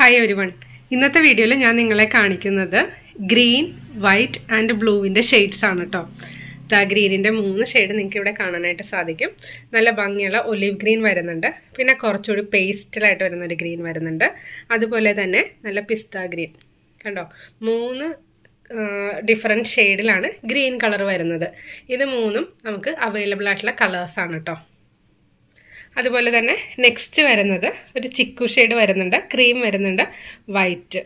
hi everyone ഇന്നത്തെ വീഡിയോയിൽ ഞാൻ നിങ്ങളെ കാണിക്കുന്നത് ഗ്രീൻ വൈറ്റ് ആൻഡ് ബ്ലൂവിൻ്റെ ഷെയ്ഡ്സ് ആണ് കേട്ടോ ദ ഗ്രീനിൻ്റെ മൂന്ന് ഷെയ്ഡ് നിങ്ങൾക്ക് ഇവിടെ കാണാനായിട്ട് സാധിക്കും നല്ല ഭംഗിയുള്ള ഒലിവ് ഗ്രീൻ വരുന്നുണ്ട് പിന്നെ കുറച്ചുകൂടി പേസ്റ്റലായിട്ട് വരുന്നൊരു ഗ്രീൻ വരുന്നുണ്ട് അതുപോലെ തന്നെ നല്ല പിസ്ത ഗ്രീൻ കണ്ടോ മൂന്ന് ഡിഫറെൻ്റ് ഷെയ്ഡിലാണ് ഗ്രീൻ കളർ വരുന്നത് ഇത് മൂന്നും നമുക്ക് അവൈലബിൾ ആയിട്ടുള്ള കളേഴ്സാണ് കേട്ടോ അതുപോലെ തന്നെ നെക്സ്റ്റ് വരുന്നത് ഒരു ചിക്കു ഷെയ്ഡ് വരുന്നുണ്ട് ക്രീം വരുന്നുണ്ട് വൈറ്റ്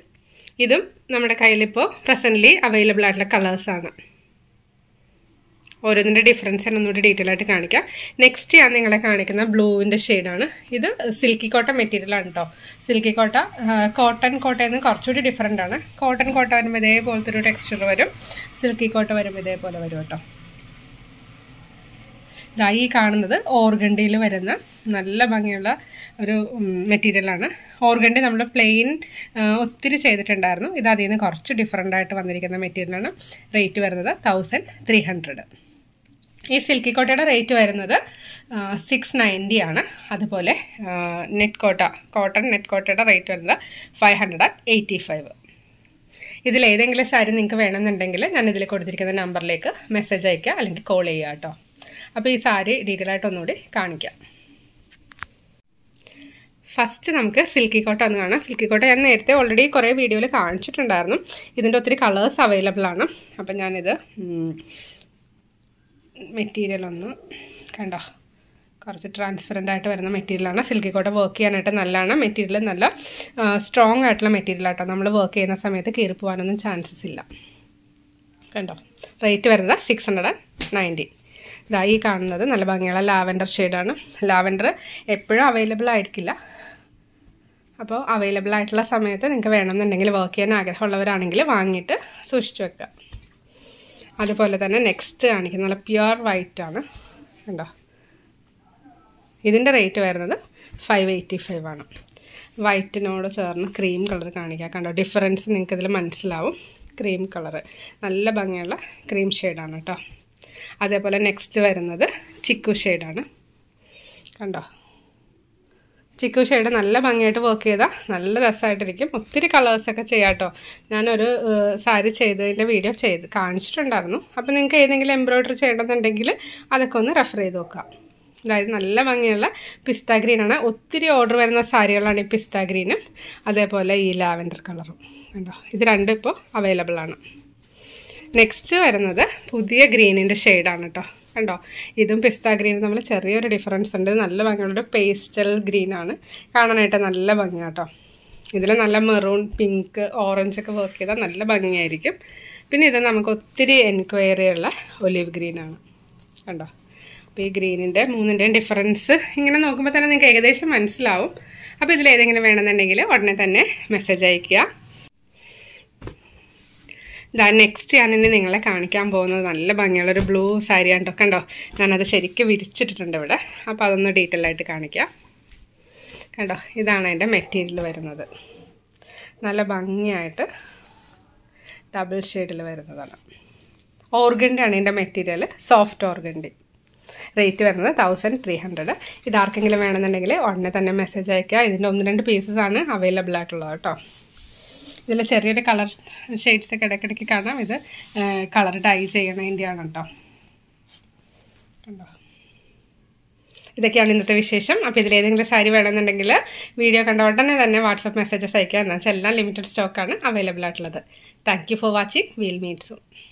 ഇതും നമ്മുടെ കയ്യിലിപ്പോൾ പ്രസൻ്റ്ലി അവൈലബിൾ ആയിട്ടുള്ള കളേഴ്സാണ് ഓരോന്നിൻ്റെ ഡിഫറൻസ് ഞാൻ ഒന്നുകൂടി ഡീറ്റെയിൽ ആയിട്ട് കാണിക്കാം നെക്സ്റ്റ് ഞാൻ നിങ്ങളെ കാണിക്കുന്ന ബ്ലൂവിൻ്റെ ഷെയ്ഡാണ് ഇത് സിൽക്കി കോട്ട മെറ്റീരിയലാണ് കേട്ടോ സിൽക്കി കോട്ട കോട്ടൺ കോട്ടയിൽ നിന്ന് കുറച്ചുകൂടി ഡിഫറൻ്റ് ആണ് കോട്ടൺ കോട്ട വരുമ്പോൾ ഇതേപോലത്തെ ഒരു ടെക്സ്ചർ വരും സിൽക്കി കോട്ട വരുമ്പോൾ ഇതേപോലെ വരും കേട്ടോ ഇതായി ഈ കാണുന്നത് ഓർഗണ്ടിയിൽ വരുന്ന നല്ല ഭംഗിയുള്ള ഒരു മെറ്റീരിയലാണ് ഓർഗണ്ടി നമ്മൾ പ്ലെയിൻ ഒത്തിരി ചെയ്തിട്ടുണ്ടായിരുന്നു ഇത് അതിൽ നിന്ന് കുറച്ച് ഡിഫറെൻ്റ് ആയിട്ട് വന്നിരിക്കുന്ന മെറ്റീരിയലാണ് റേറ്റ് വരുന്നത് തൗസൻഡ് ത്രീ ഹൺഡ്രഡ് ഈ സിൽക്കി കോട്ടയുടെ റേറ്റ് വരുന്നത് സിക്സ് നയൻറ്റി ആണ് അതുപോലെ നെറ്റ് കോട്ട കോട്ടൺ നെറ്റ് കോട്ടയുടെ റേറ്റ് വരുന്നത് five hundred and eighty five ഇതിലേതെങ്കിലും സാരി നിങ്ങൾക്ക് വേണമെന്നുണ്ടെങ്കിൽ ഞാൻ ഇതിൽ കൊടുത്തിരിക്കുന്ന നമ്പറിലേക്ക് മെസ്സേജ് അയക്കുക അല്ലെങ്കിൽ കോൾ ചെയ്യുക കേട്ടോ അപ്പോൾ ഈ സാരി ഡീറ്റെയിൽ ആയിട്ട് ഒന്നുകൂടി കാണിക്കാം ഫസ്റ്റ് നമുക്ക് സിൽക്കി കോട്ട ഒന്ന് കാണാം സിൽക്കി കോട്ട ഞാൻ നേരത്തെ ഓൾറെഡി കുറേ വീഡിയോയിൽ കാണിച്ചിട്ടുണ്ടായിരുന്നു ഇതിൻ്റെ ഒത്തിരി കളേഴ്സ് അവൈലബിൾ ആണ് അപ്പം ഞാനിത് മെറ്റീരിയൽ ഒന്ന് കണ്ടോ കുറച്ച് ട്രാൻസ്പെറൻ്റ് ആയിട്ട് വരുന്ന മെറ്റീരിയലാണ് സിൽക്കി കോട്ട വർക്ക് ചെയ്യാനായിട്ട് നല്ലതാണ് മെറ്റീരിയൽ നല്ല സ്ട്രോങ് ആയിട്ടുള്ള ആട്ടോ നമ്മൾ വർക്ക് ചെയ്യുന്ന സമയത്ത് കീറി പോകാനൊന്നും ചാൻസസ് ഇല്ല കണ്ടോ റേറ്റ് വരുന്നത് സിക്സ് ഹൺഡ്രഡ് ആൻഡ് നയൻറ്റി ഇതാ ഈ കാണുന്നത് നല്ല ഭംഗിയുള്ള ലാവൻഡർ ഷെയ്ഡാണ് ലാവൻഡർ എപ്പോഴും അവൈലബിൾ ആയിരിക്കില്ല അപ്പോൾ അവൈലബിൾ ആയിട്ടുള്ള സമയത്ത് നിങ്ങൾക്ക് വേണമെന്നുണ്ടെങ്കിൽ വർക്ക് ചെയ്യാൻ ആഗ്രഹമുള്ളവരാണെങ്കിൽ വാങ്ങിയിട്ട് സൂക്ഷിച്ചു വെക്കുക അതുപോലെ തന്നെ നെക്സ്റ്റ് കാണിക്കുന്നത് നല്ല പ്യുർ വൈറ്റ് ആണ് കണ്ടോ ഇതിൻ്റെ റേറ്റ് വരുന്നത് ഫൈവ് എയ്റ്റി ഫൈവ് ആണ് വൈറ്റിനോട് ചേർന്ന് ക്രീം കളർ കാണിക്കുക കണ്ടോ ഡിഫറൻസ് നിങ്ങൾക്കിതിൽ മനസ്സിലാവും ക്രീം കളറ് നല്ല ഭംഗിയുള്ള ക്രീം ഷെയ്ഡാണ് കേട്ടോ അതേപോലെ നെക്സ്റ്റ് വരുന്നത് ചിക്കു ഷെയ്ഡാണ് കണ്ടോ ചിക്കു ഷെയ്ഡ് നല്ല ഭംഗിയായിട്ട് വർക്ക് ചെയ്താൽ നല്ല രസമായിട്ടിരിക്കും ഒത്തിരി കളേഴ്സൊക്കെ ചെയ്യാം കേട്ടോ ഞാനൊരു സാരി ചെയ്തതിൻ്റെ വീഡിയോ ചെയ്ത് കാണിച്ചിട്ടുണ്ടായിരുന്നു അപ്പോൾ നിങ്ങൾക്ക് ഏതെങ്കിലും എംബ്രോയ്ഡറി ചെയ്യണമെന്നുണ്ടെങ്കിൽ അതൊക്കെ ഒന്ന് റെഫർ ചെയ്ത് നോക്കാം അതായത് നല്ല ഭംഗിയുള്ള പിസ്ത ഗ്രീനാണ് ഒത്തിരി ഓർഡർ വരുന്ന സാരികളാണ് ഈ പിസ്ത ഗ്രീനും അതേപോലെ ഈ ലാവൻഡർ കളറും കണ്ടോ ഇത് രണ്ടും ഇപ്പോൾ അവൈലബിളാണ് നെക്സ്റ്റ് വരുന്നത് പുതിയ ഗ്രീനിൻ്റെ ഷെയ്ഡാണ് കേട്ടോ കണ്ടോ ഇതും പിസ്ത ഗ്രീൻ തമ്മിൽ ചെറിയൊരു ഡിഫറൻസ് ഉണ്ട് നല്ല ഭംഗിയുള്ളൊരു പേസ്റ്റൽ ഗ്രീനാണ് കാണാനായിട്ട് നല്ല ഭംഗിയാണ് കേട്ടോ ഇതിൽ നല്ല മെറൂൺ പിങ്ക് ഓറഞ്ച് ഒക്കെ വർക്ക് ചെയ്താൽ നല്ല ഭംഗിയായിരിക്കും പിന്നെ ഇത് നമുക്ക് ഒത്തിരി എൻക്വയറി ഉള്ള ഒലിവ് ഗ്രീനാണ് കണ്ടോ അപ്പോൾ ഈ ഗ്രീനിൻ്റെ മൂന്നിൻ്റെയും ഡിഫറൻസ് ഇങ്ങനെ നോക്കുമ്പോൾ തന്നെ നിങ്ങൾക്ക് ഏകദേശം മനസ്സിലാവും അപ്പോൾ ഇതിലേതെങ്കിലും വേണമെന്നുണ്ടെങ്കിൽ ഉടനെ തന്നെ മെസ്സേജ് അയയ്ക്കുക ഇതാ നെക്സ്റ്റ് ഞാനിനി നിങ്ങളെ കാണിക്കാൻ പോകുന്നത് നല്ല ഭംഗിയുള്ളൊരു ബ്ലൂ സാരിയാണ് ആണ്ടോ കണ്ടോ ഞാനത് ശരിക്കും വിരിച്ചിട്ടിട്ടുണ്ട് ഇവിടെ അപ്പോൾ അതൊന്ന് ഡീറ്റെയിൽ ആയിട്ട് കാണിക്കാം കണ്ടോ ഇതാണ് അതിൻ്റെ മെറ്റീരിയൽ വരുന്നത് നല്ല ഭംഗിയായിട്ട് ഡബിൾ ഷെയ്ഡിൽ വരുന്നതാണ് ആണ് എൻ്റെ മെറ്റീരിയൽ സോഫ്റ്റ് ഓർഗണ്ടി റേറ്റ് വരുന്നത് തൗസൻഡ് ത്രീ ഹൺഡ്രഡ് ഇതാർക്കെങ്കിലും വേണമെന്നുണ്ടെങ്കിൽ ഉടനെ തന്നെ മെസ്സേജ് അയക്കുക ഇതിൻ്റെ ഒന്ന് രണ്ട് പീസസ് ആണ് അവൈലബിൾ ആയിട്ടുള്ളത് കേട്ടോ ഇതിൽ ചെറിയൊരു കളർ ഷെയ്ഡ്സ് ഒക്കെ ഇടയ്ക്കിടയ്ക്ക് കാണാം ഇത് കളർ ഡൈ ചെയ്യണതിൻ്റെയാണ് കേട്ടോ കണ്ടോ ഇതൊക്കെയാണ് ഇന്നത്തെ വിശേഷം അപ്പോൾ ഇതിലേതെങ്കിലും സാരി വേണമെന്നുണ്ടെങ്കിൽ വീഡിയോ കണ്ട ഉടനെ തന്നെ വാട്സപ്പ് മെസ്സേജസ് അയക്കുക എന്നുവെച്ചാൽ എല്ലാം ലിമിറ്റഡ് സ്റ്റോക്കാണ് അവൈലബിൾ ആയിട്ടുള്ളത് താങ്ക് യു ഫോർ വാച്ചിങ് വീൽ മീറ്റ്സും